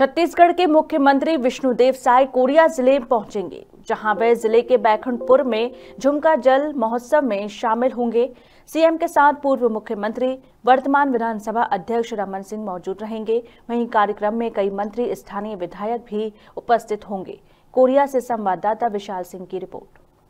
छत्तीसगढ़ के मुख्यमंत्री विष्णुदेव साय कोरिया जिले पहुंचेंगे जहां वे जिले के बैकुंठपुर में झुमका जल महोत्सव में शामिल होंगे सीएम के साथ पूर्व मुख्यमंत्री वर्तमान विधानसभा अध्यक्ष रमन सिंह मौजूद रहेंगे वहीं कार्यक्रम में कई मंत्री स्थानीय विधायक भी उपस्थित होंगे कोरिया से संवाददाता विशाल सिंह की रिपोर्ट